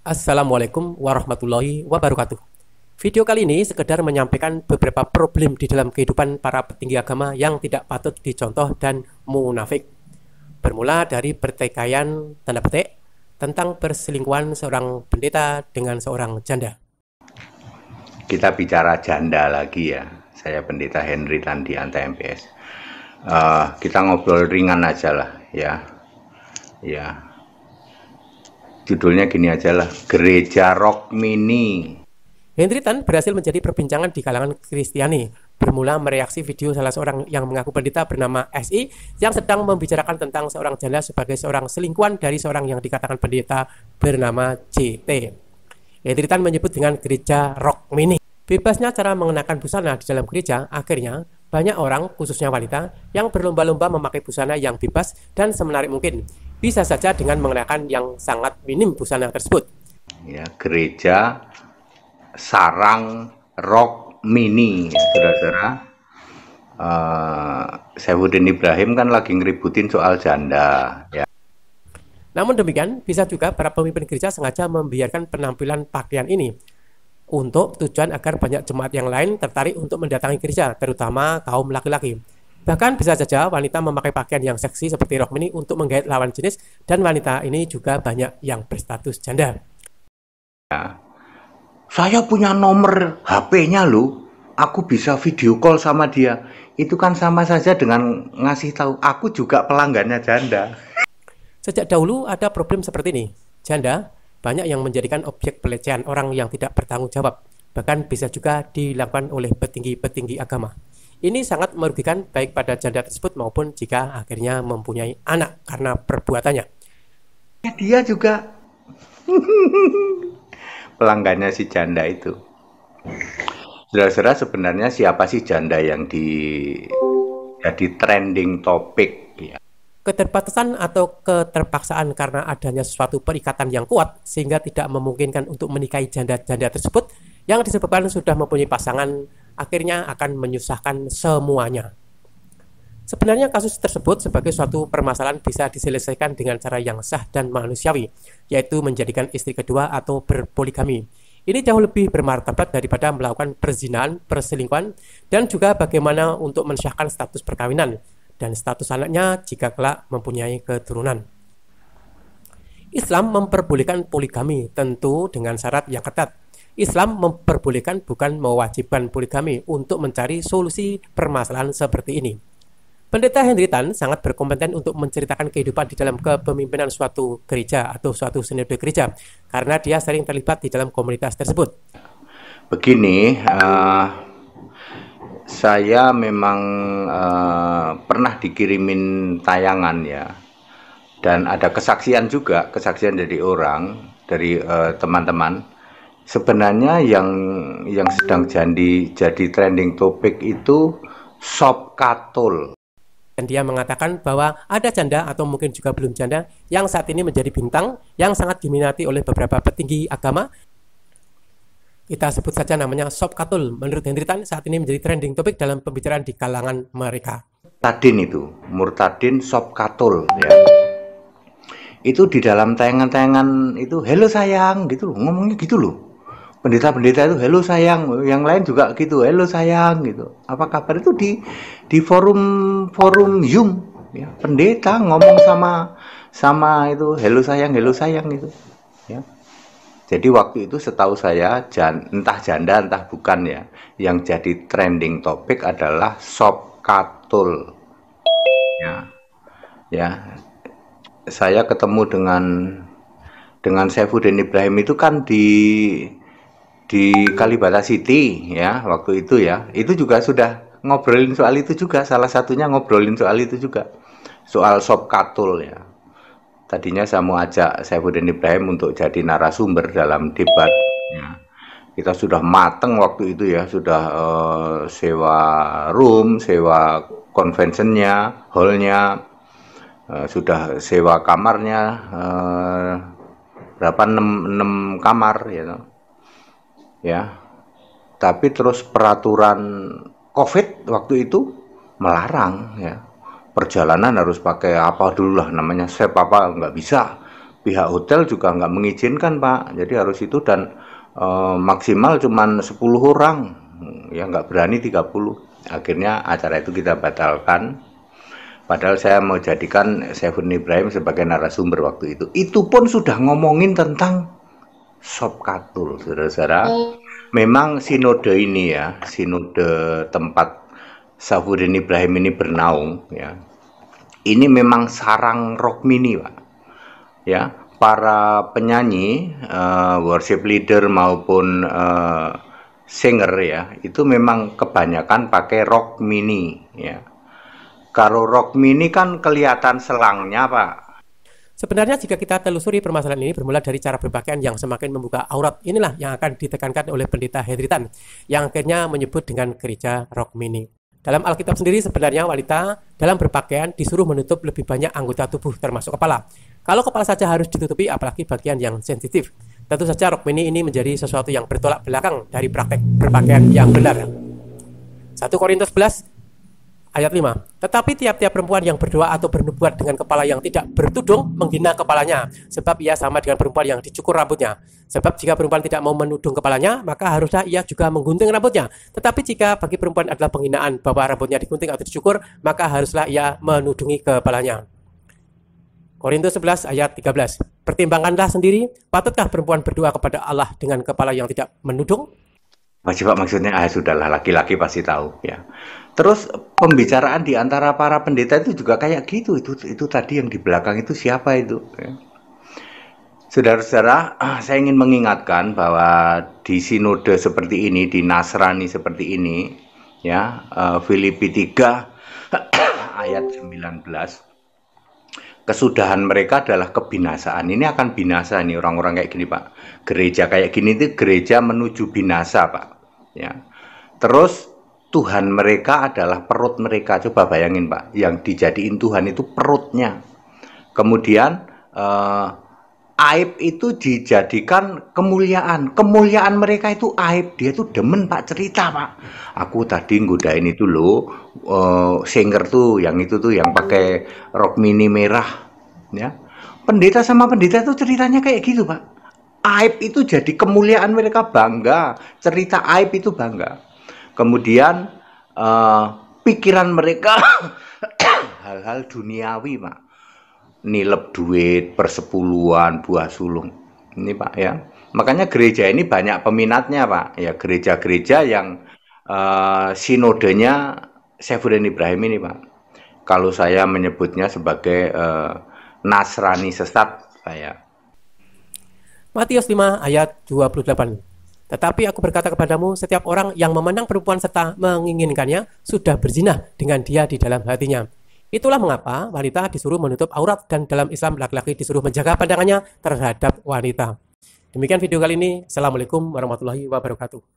Assalamualaikum warahmatullahi wabarakatuh. Video kali ini sekedar menyampaikan beberapa problem di dalam kehidupan para petinggi agama yang tidak patut dicontoh dan munafik. Bermula dari pertikaian tanda petik tentang perselingkuhan seorang pendeta dengan seorang janda. Kita bicara janda lagi ya, saya pendeta Henry Tandi Anta MPS. Uh, eh, kita ngobrol ringan aja lah ya, ya. Judulnya gini aja lah, Gereja Rock Mini. Henry Tan berhasil menjadi perbincangan di kalangan Kristiani bermula mereaksi video salah seorang yang mengaku pendeta bernama SI yang sedang membicarakan tentang seorang janda sebagai seorang selingkuhan dari seorang yang dikatakan pendeta bernama JT. Editan menyebut dengan gereja rock mini. Bebasnya cara mengenakan busana di dalam gereja akhirnya banyak orang, khususnya wanita, yang berlomba-lomba memakai busana yang bebas dan semenarik mungkin. Bisa saja dengan mengenakan yang sangat minim busana tersebut. Ya, gereja sarang rock mini saudara-saudara uh, eh, Sehudin Ibrahim kan lagi ngeributin soal janda ya namun demikian bisa juga para pemimpin gereja sengaja membiarkan penampilan pakaian ini untuk tujuan agar banyak jemaat yang lain tertarik untuk mendatangi gereja terutama kaum laki-laki Bahkan bisa saja wanita memakai pakaian yang seksi seperti rok mini untuk menggait lawan jenis dan wanita ini juga banyak yang berstatus janda. Ya saya punya nomor HP-nya lo, aku bisa video call sama dia itu kan sama saja dengan ngasih tahu aku juga pelanggannya janda sejak dahulu ada problem seperti ini janda banyak yang menjadikan objek pelecehan orang yang tidak bertanggung jawab bahkan bisa juga dilakukan oleh petinggi-petinggi agama ini sangat merugikan baik pada janda tersebut maupun jika akhirnya mempunyai anak karena perbuatannya dia juga pelanggannya si janda itu. Saudara-saudara sebenarnya siapa sih janda yang di jadi trending topik ya? Keterbatasan atau keterpaksaan karena adanya suatu perikatan yang kuat sehingga tidak memungkinkan untuk menikahi janda-janda tersebut yang disebabkan sudah mempunyai pasangan akhirnya akan menyusahkan semuanya. Sebenarnya kasus tersebut sebagai suatu permasalahan bisa diselesaikan dengan cara yang sah dan manusiawi, yaitu menjadikan istri kedua atau berpoligami. Ini jauh lebih bermartabat daripada melakukan perzinahan, perselingkuhan, dan juga bagaimana untuk mensyahkan status perkawinan dan status anaknya jika kelak mempunyai keturunan. Islam memperbolehkan poligami tentu dengan syarat yang ketat, Islam memperbolehkan bukan mewajibkan poligami untuk mencari solusi permasalahan seperti ini. Pendeta Henry Tan sangat berkompeten untuk menceritakan kehidupan di dalam kepemimpinan suatu gereja atau suatu sinode gereja karena dia sering terlibat di dalam komunitas tersebut. Begini, uh, saya memang uh, pernah dikirimin tayangan ya, dan ada kesaksian juga, kesaksian dari orang, dari eh, teman-teman. Uh, Sebenarnya yang yang sedang jadi jadi trending topik itu sop katul dan dia mengatakan bahwa ada janda atau mungkin juga belum janda yang saat ini menjadi bintang yang sangat diminati oleh beberapa petinggi agama. Kita sebut saja namanya katul. Menurut Henry Tan saat ini menjadi trending topik dalam pembicaraan di kalangan mereka. Tadin itu, Murtadin katul, ya. Itu di dalam tayangan-tayangan itu, "Halo sayang," gitu loh, ngomongnya gitu loh pendeta-pendeta itu halo sayang yang lain juga gitu halo sayang gitu apa kabar itu di di forum forum Zoom ya pendeta ngomong sama sama itu halo sayang halo sayang gitu ya jadi waktu itu setahu saya jan, entah janda entah bukan ya yang jadi trending topik adalah sop katul ya ya saya ketemu dengan dengan Saifuddin Ibrahim itu kan di di Kalibata City ya waktu itu ya itu juga sudah ngobrolin soal itu juga salah satunya ngobrolin soal itu juga soal sop katul ya tadinya saya mau ajak Saifuddin Ibrahim untuk jadi narasumber dalam debat ya kita sudah mateng waktu itu ya sudah uh, sewa room sewa konvensinya hallnya uh, sudah sewa kamarnya uh, berapa 6, 6 kamar ya you know ya tapi terus peraturan covid waktu itu melarang ya perjalanan harus pakai apa dulu lah namanya saya apa nggak bisa pihak hotel juga nggak mengizinkan pak jadi harus itu dan e, maksimal cuma 10 orang ya nggak berani 30 akhirnya acara itu kita batalkan padahal saya mau jadikan Saifun Ibrahim sebagai narasumber waktu itu itu pun sudah ngomongin tentang sop saudara-saudara oh. memang sinode ini ya sinode tempat Safuddin Ibrahim ini bernaung ya ini memang sarang rock mini pak ya para penyanyi uh, worship leader maupun uh, singer ya itu memang kebanyakan pakai rock mini ya kalau rock mini kan kelihatan selangnya pak Sebenarnya jika kita telusuri permasalahan ini bermula dari cara berpakaian yang semakin membuka aurat. Inilah yang akan ditekankan oleh pendeta Hedritan yang akhirnya menyebut dengan gereja mini. Dalam Alkitab sendiri sebenarnya wanita dalam berpakaian disuruh menutup lebih banyak anggota tubuh termasuk kepala. Kalau kepala saja harus ditutupi apalagi bagian yang sensitif. Tentu saja rok mini ini menjadi sesuatu yang bertolak belakang dari praktek berpakaian yang benar. 1 Korintus 11 Ayat 5. Tetapi tiap-tiap perempuan yang berdoa atau bernubuat dengan kepala yang tidak bertudung menghina kepalanya, sebab ia sama dengan perempuan yang dicukur rambutnya. Sebab jika perempuan tidak mau menudung kepalanya, maka haruslah ia juga menggunting rambutnya. Tetapi jika bagi perempuan adalah penghinaan bahwa rambutnya digunting atau dicukur, maka haruslah ia menudungi kepalanya. Korintus 11 ayat 13. Pertimbangkanlah sendiri, patutkah perempuan berdoa kepada Allah dengan kepala yang tidak menudung? Coba maksudnya, ah sudahlah laki-laki pasti tahu ya. Terus pembicaraan di antara para pendeta itu juga kayak gitu. Itu itu tadi yang di belakang itu siapa itu? Ya. Saudara-saudara, ah, saya ingin mengingatkan bahwa di sinode seperti ini, di Nasrani seperti ini, ya, eh, Filipi 3 ayat 19 kesudahan mereka adalah kebinasaan. Ini akan binasa nih orang-orang kayak gini, Pak. Gereja kayak gini itu gereja menuju binasa, Pak ya terus Tuhan mereka adalah perut mereka coba bayangin pak yang dijadiin Tuhan itu perutnya kemudian eh, aib itu dijadikan kemuliaan kemuliaan mereka itu aib dia itu demen pak cerita pak aku tadi ngudain itu loh eh, singer tuh yang itu tuh yang pakai rok mini merah ya pendeta sama pendeta itu ceritanya kayak gitu pak aib itu jadi kemuliaan mereka bangga cerita aib itu bangga kemudian uh, pikiran mereka hal-hal duniawi pak nilep duit persepuluhan buah sulung ini pak ya makanya gereja ini banyak peminatnya pak ya gereja-gereja yang uh, sinodenya Sefuden Ibrahim ini pak kalau saya menyebutnya sebagai uh, Nasrani sesat pak ya Matius 5 ayat 28. Tetapi aku berkata kepadamu, setiap orang yang memandang perempuan serta menginginkannya sudah berzinah dengan dia di dalam hatinya. Itulah mengapa wanita disuruh menutup aurat dan dalam Islam laki-laki disuruh menjaga pandangannya terhadap wanita. Demikian video kali ini. Assalamualaikum warahmatullahi wabarakatuh.